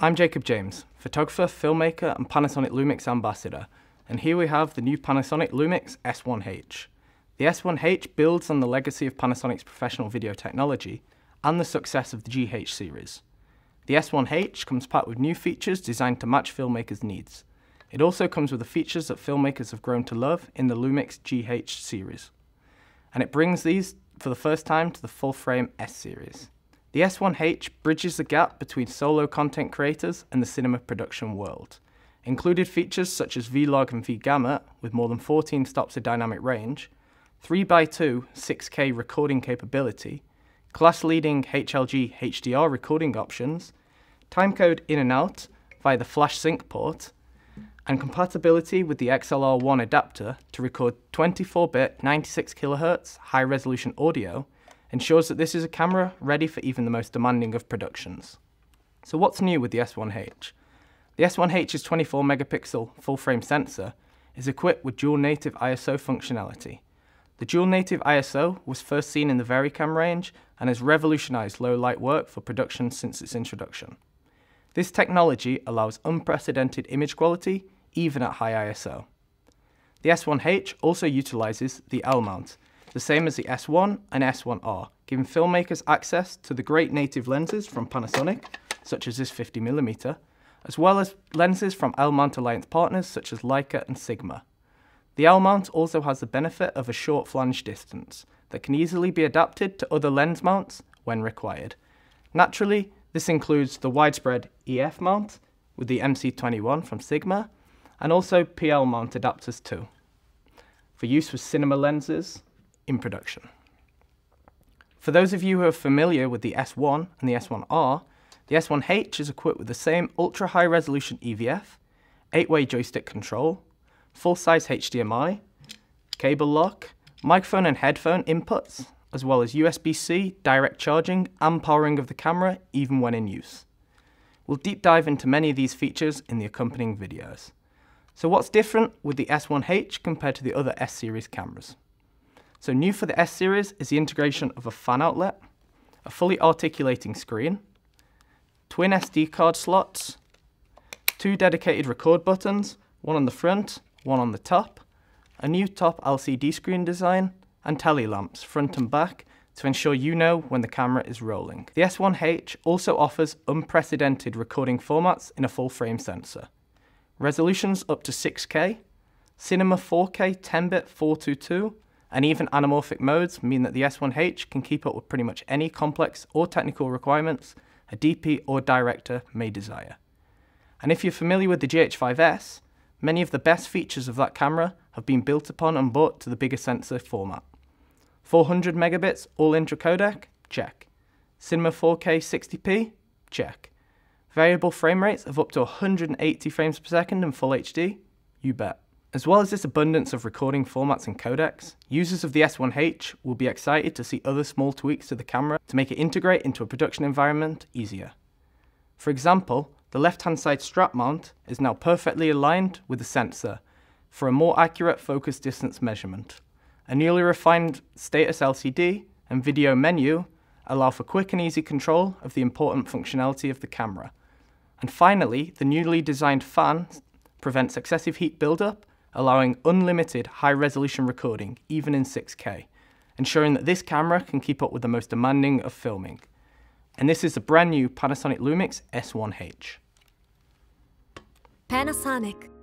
I'm Jacob James, photographer, filmmaker and Panasonic Lumix ambassador, and here we have the new Panasonic Lumix S1H. The S1H builds on the legacy of Panasonic's professional video technology and the success of the GH series. The S1H comes packed with new features designed to match filmmakers' needs. It also comes with the features that filmmakers have grown to love in the Lumix GH series. And it brings these for the first time to the full-frame S series. The S1H bridges the gap between solo content creators and the cinema production world. Included features such as Vlog and vGamma with more than 14 stops of dynamic range, 3x2 6K recording capability, class-leading HLG HDR recording options, timecode in and out via the flash sync port, and compatibility with the XLR1 adapter to record 24-bit 96kHz high-resolution audio ensures that this is a camera ready for even the most demanding of productions. So what's new with the S1H? The S1H's 24 megapixel full-frame sensor is equipped with dual native ISO functionality. The dual native ISO was first seen in the Vericam range and has revolutionized low light work for production since its introduction. This technology allows unprecedented image quality even at high ISO. The S1H also utilizes the L mount, the same as the S1 and S1R, giving filmmakers access to the great native lenses from Panasonic, such as this 50mm, as well as lenses from L-mount Alliance partners such as Leica and Sigma. The L-mount also has the benefit of a short flange distance that can easily be adapted to other lens mounts when required. Naturally, this includes the widespread EF mount with the MC21 from Sigma, and also PL mount adapters too. For use with cinema lenses, in production. For those of you who are familiar with the S1 and the S1R, the S1H is equipped with the same ultra-high resolution EVF, 8-way joystick control, full-size HDMI, cable lock, microphone and headphone inputs, as well as USB-C, direct charging, and powering of the camera even when in use. We'll deep dive into many of these features in the accompanying videos. So what's different with the S1H compared to the other S-series cameras? So new for the S-Series is the integration of a fan outlet, a fully articulating screen, twin SD card slots, two dedicated record buttons, one on the front, one on the top, a new top LCD screen design, and tele lamps front and back to ensure you know when the camera is rolling. The S1H also offers unprecedented recording formats in a full frame sensor. Resolutions up to 6K, Cinema 4K 10-bit 422, and even anamorphic modes mean that the S1H can keep up with pretty much any complex or technical requirements a DP or director may desire. And if you're familiar with the GH5S, many of the best features of that camera have been built upon and brought to the bigger sensor format. 400 megabits all-intra codec? Check. Cinema 4K 60p? Check. Variable frame rates of up to 180 frames per second in full HD? You bet. As well as this abundance of recording formats and codecs, users of the S1H will be excited to see other small tweaks to the camera to make it integrate into a production environment easier. For example, the left-hand side strap mount is now perfectly aligned with the sensor for a more accurate focus distance measurement. A newly refined status LCD and video menu allow for quick and easy control of the important functionality of the camera. And finally, the newly designed fan prevents excessive heat buildup allowing unlimited high-resolution recording, even in 6K, ensuring that this camera can keep up with the most demanding of filming. And this is the brand new Panasonic Lumix S1H. Panasonic.